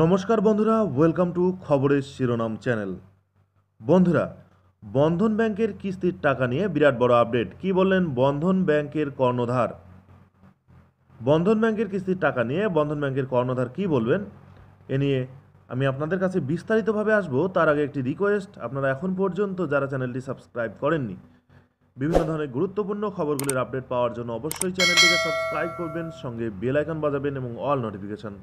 নমস্কার বন্ধুরা welcome to খবরের শিরোনাম চ্যানেল বন্ধুরা বন্ধন ব্যাংকের কিস্তির টাকা নিয়ে বিরাট বড় আপডেট কি বললেন বন্ধন ব্যাংকের কর্ণধার বন্ধন ব্যাংকের কিস্তির টাকা নিয়ে বন্ধন ব্যাংকের কর্ণধার কি বলবেন এ নিয়ে আমি আপনাদের কাছে বিস্তারিতভাবে আসব তার আগে একটি রিকোয়েস্ট আপনারা এখন পর্যন্ত যারা চ্যানেলটি সাবস্ক্রাইব করেননি বিভিন্ন ধরনের গুরুত্বপূর্ণ খবরগুলির আপডেট পাওয়ার জন্য অবশ্যই চ্যানেলটিকে সাবস্ক্রাইব করবেন সঙ্গে বেল আইকন বাজাবেন এবং অল নোটিফিকেশান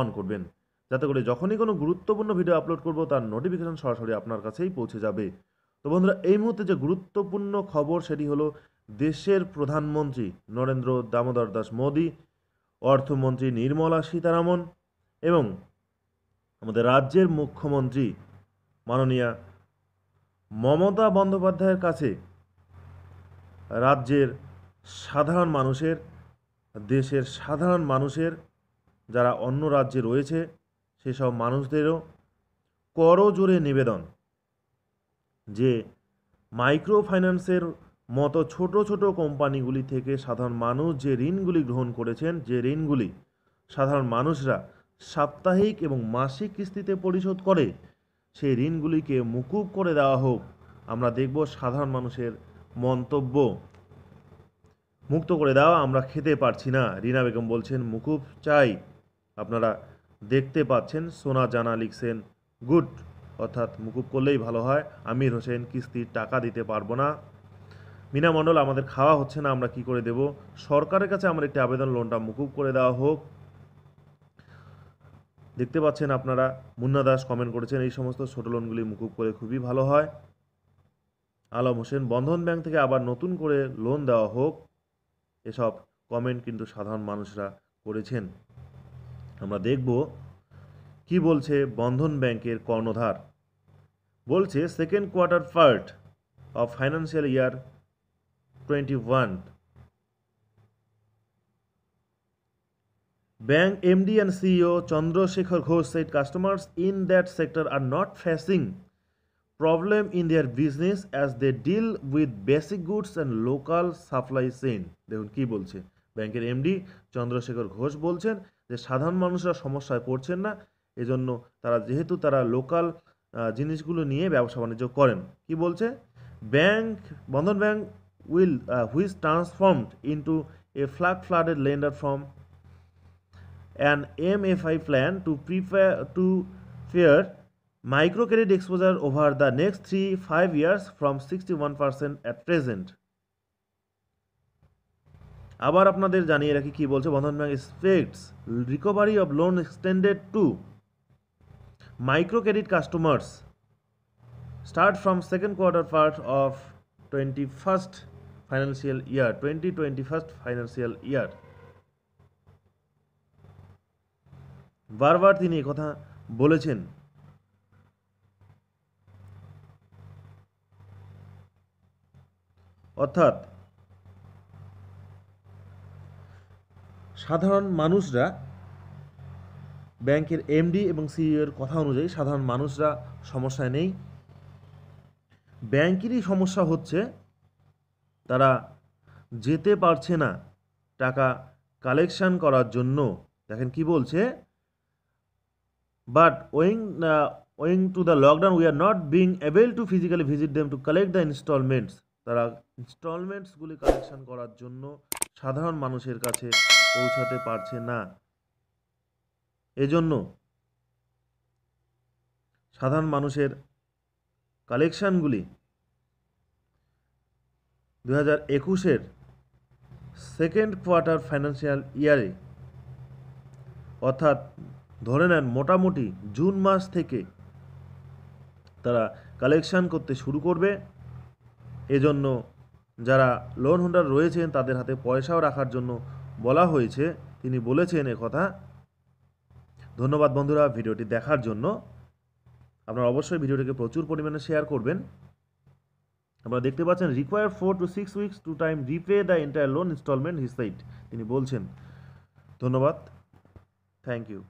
অন করবেন যাতে করে যখনই কোনো গুরুত্বপূর্ণ ভিডিও আপলোড করব তার নোটিফিকেশন সরাসরি আপনার কাছেই পৌঁছে যাবে তো বন্ধুরা এই মুহূর্তে যে গুরুত্বপূর্ণ খবর সেটি হলো দেশের প্রধানমন্ত্রী নরেন্দ্র দামোদর দাস মোদী অর্থমন্ত্রী নির্মলা সীতারামন এবং আমাদের রাজ্যের মুখ্যমন্ত্রী মাননীয়া মমতা বন্দ্যোপাধ্যায়ের কাছে রাজ্যের সাধারণ মানুষের দেশের সাধারণ মানুষের যারা অন্য রাজ্যে রয়েছে সেসব মানুষদেরও জোরে নিবেদন যে মাইক্রো ফাইন্যান্সের মতো ছোট ছোট কোম্পানিগুলি থেকে সাধারণ মানুষ যে ঋণগুলি গ্রহণ করেছেন যে ঋণগুলি সাধারণ মানুষরা সাপ্তাহিক এবং মাসিক কিস্তিতে পরিশোধ করে সেই ঋণগুলিকে মুকুব করে দেওয়া হোক আমরা দেখব সাধারণ মানুষের মন্তব্য মুক্ত করে দেওয়া আমরা খেতে পারছি না রিনা বেগম বলছেন মুকুব চাই আপনারা দেখতে পাচ্ছেন সোনা জানা লিখছেন গুড অর্থাৎ মুকুব করলেই ভালো হয় আমির হোসেন কিস্তির টাকা দিতে পারবো না মিনা মণ্ডল আমাদের খাওয়া হচ্ছে না আমরা কি করে দেব সরকারের কাছে আমার একটি আবেদন লোনটা মুকুব করে দেওয়া হোক দেখতে পাচ্ছেন আপনারা মুন্না দাস কমেন্ট করেছেন এই সমস্ত ছোটো লোনগুলি মুকুব করে খুবই ভালো হয় আলম হোসেন বন্ধন ব্যাংক থেকে আবার নতুন করে লোন দেওয়া হোক এসব কমেন্ট কিন্তু সাধারণ মানুষরা করেছেন আমরা দেখব কি বলছে বন্ধন ব্যাংকের কর্ণধার বলছে second quarter first of financial year twenty one bank MD and CEO Chandrashekhar Ghosh said customers in that sector are not facing problem in their business as they deal with basic goods and local supply সেন্ট দেখুন কি বলছে ব্যাংকের MD Chandrashekhar Ghosh বলছেন যে সাধারণ মানুষরা সমস্যায় পড়ছেন না এজন্য তারা যেহেতু তারা লোকাল জিনিসগুলো নিয়ে ব্যবসা বাণিজ্য করেন কি বলছে bank Bandhan bank will which transformed into a fully fledged lender from an M F I plan to prepare to pare micro credit exposure over the next three five years from sixty one percent at present আবার আপনাদের জানিয়ে রাখি কি বলছে Bandhan bank expects recovery of loan extended to micro credit customers start from second quarter part of twenty first financial year twenty twenty first financial year বারবার তিনি কথা বলেছেন অর্থাৎ সাধারণ মানুষরা ব্যাংকের এমডি এবং সিইওর e কথা অনুযায়ী সাধারণ মানুষরা সমস্যায় নেই ব্যাংকেরই সমস্যা হচ্ছে তারা যেতে পারছে না টাকা কালেকশান করার জন্য দেখেন কি বলছে but owing owing to the lockdown we are not being able to physically visit them to collect the installments তারা ইনস্টলমেন্টসগুলি কালেকশান করার জন্য সাধারণ মানুষের কাছে পৌঁছাতে পারছে না এজন্য সাধারণ মানুষের কালেকশানগুলি দু হাজার একুশের সেকেন্ড কোয়ার্টার ফাইন্যান্সিয়াল ইয়ারে অর্থাৎ ধরে নেন মোটামুটি জুন মাস থেকে তারা কালেকশান করতে শুরু করবে এজন্য যারা লোন হোল্ডার রয়েছেন তাদের হাতে পয়সাও রাখার জন্য বলা হয়েছে তিনি বলেছেন কথা ধন্যবাদ বন্ধুরা ভিডিওটি দেখার জন্য আপনারা অবশ্যই ভিডিওটিকে প্রচুর পরিমাণে শেয়ার করবেন আপনারা দেখতে পাচ্ছেন require four to six weeks to time repay the entire loan installment he said তিনি বলছেন ধন্যবাদ থ্যাংক ইউ